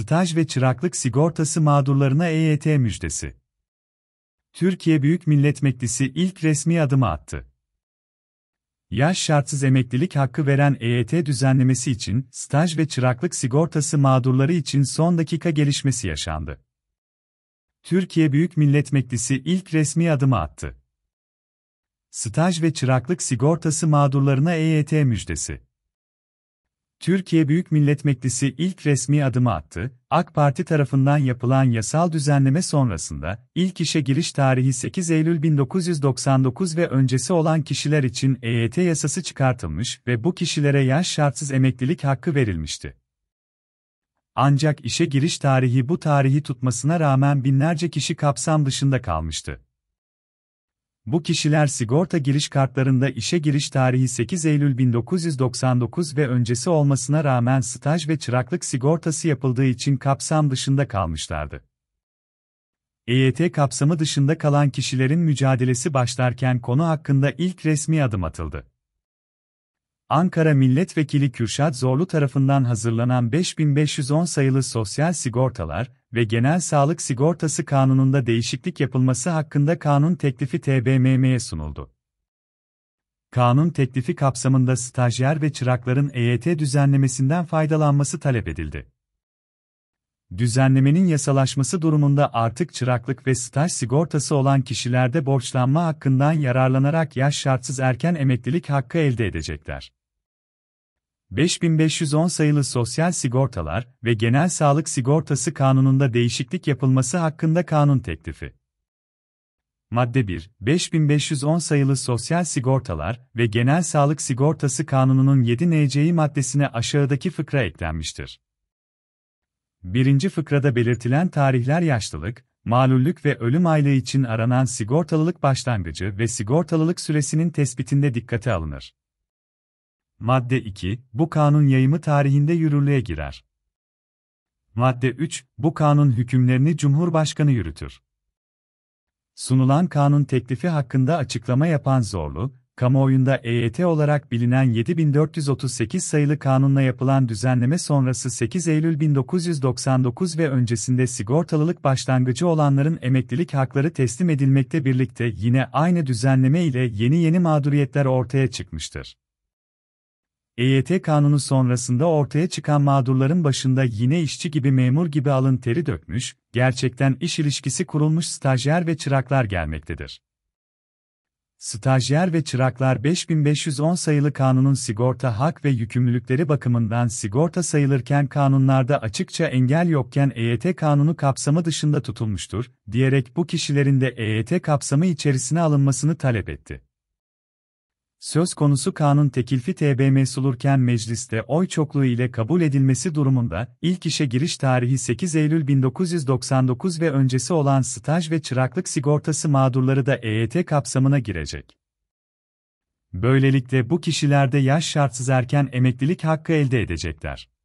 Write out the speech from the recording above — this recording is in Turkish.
Staj ve çıraklık sigortası mağdurlarına EYT müjdesi. Türkiye Büyük Millet Meclisi ilk resmi adımı attı. Yaş şartsız emeklilik hakkı veren EYT düzenlemesi için staj ve çıraklık sigortası mağdurları için son dakika gelişmesi yaşandı. Türkiye Büyük Millet Meclisi ilk resmi adımı attı. Staj ve çıraklık sigortası mağdurlarına EYT müjdesi. Türkiye Büyük Millet Meclisi ilk resmi adımı attı. AK Parti tarafından yapılan yasal düzenleme sonrasında ilk işe giriş tarihi 8 Eylül 1999 ve öncesi olan kişiler için EYT yasası çıkartılmış ve bu kişilere yaş şartsız emeklilik hakkı verilmişti. Ancak işe giriş tarihi bu tarihi tutmasına rağmen binlerce kişi kapsam dışında kalmıştı. Bu kişiler sigorta giriş kartlarında işe giriş tarihi 8 Eylül 1999 ve öncesi olmasına rağmen staj ve çıraklık sigortası yapıldığı için kapsam dışında kalmışlardı. EYT kapsamı dışında kalan kişilerin mücadelesi başlarken konu hakkında ilk resmi adım atıldı. Ankara Milletvekili Kürşat Zorlu tarafından hazırlanan 5510 sayılı Sosyal Sigortalar ve Genel Sağlık Sigortası Kanunu'nda değişiklik yapılması hakkında kanun teklifi TBMM'ye sunuldu. Kanun teklifi kapsamında stajyer ve çırakların EYT düzenlemesinden faydalanması talep edildi. Düzenlemenin yasalaşması durumunda artık çıraklık ve staj sigortası olan kişilerde borçlanma hakkından yararlanarak yaş şartsız erken emeklilik hakkı elde edecekler. 5510 sayılı Sosyal Sigortalar ve Genel Sağlık Sigortası Kanunu'nda değişiklik yapılması hakkında kanun teklifi. Madde 1. 5510 sayılı Sosyal Sigortalar ve Genel Sağlık Sigortası Kanunu'nun 7 NC'yi maddesine aşağıdaki fıkra eklenmiştir. 1. fıkrada belirtilen tarihler yaşlılık, malullük ve ölüm aylığı için aranan sigortalılık başlangıcı ve sigortalılık süresinin tespitinde dikkate alınır. Madde 2. Bu kanun yayımı tarihinde yürürlüğe girer. Madde 3. Bu kanun hükümlerini Cumhurbaşkanı yürütür. Sunulan kanun teklifi hakkında açıklama yapan Zorlu, kamuoyunda EYT olarak bilinen 7438 sayılı kanunla yapılan düzenleme sonrası 8 Eylül 1999 ve öncesinde sigortalılık başlangıcı olanların emeklilik hakları teslim edilmekte birlikte yine aynı düzenleme ile yeni yeni mağduriyetler ortaya çıkmıştır. EYT kanunu sonrasında ortaya çıkan mağdurların başında yine işçi gibi memur gibi alın teri dökmüş, gerçekten iş ilişkisi kurulmuş stajyer ve çıraklar gelmektedir. Stajyer ve çıraklar 5510 sayılı kanunun sigorta hak ve yükümlülükleri bakımından sigorta sayılırken kanunlarda açıkça engel yokken EYT kanunu kapsamı dışında tutulmuştur, diyerek bu kişilerin de EYT kapsamı içerisine alınmasını talep etti söz konusu kanun teklifi TBMM olurken mecliste oy çokluğu ile kabul edilmesi durumunda, ilk işe giriş tarihi 8 Eylül 1999 ve öncesi olan staj ve çıraklık sigortası mağdurları da EYT kapsamına girecek. Böylelikle bu kişilerde yaş şartsız erken emeklilik hakkı elde edecekler.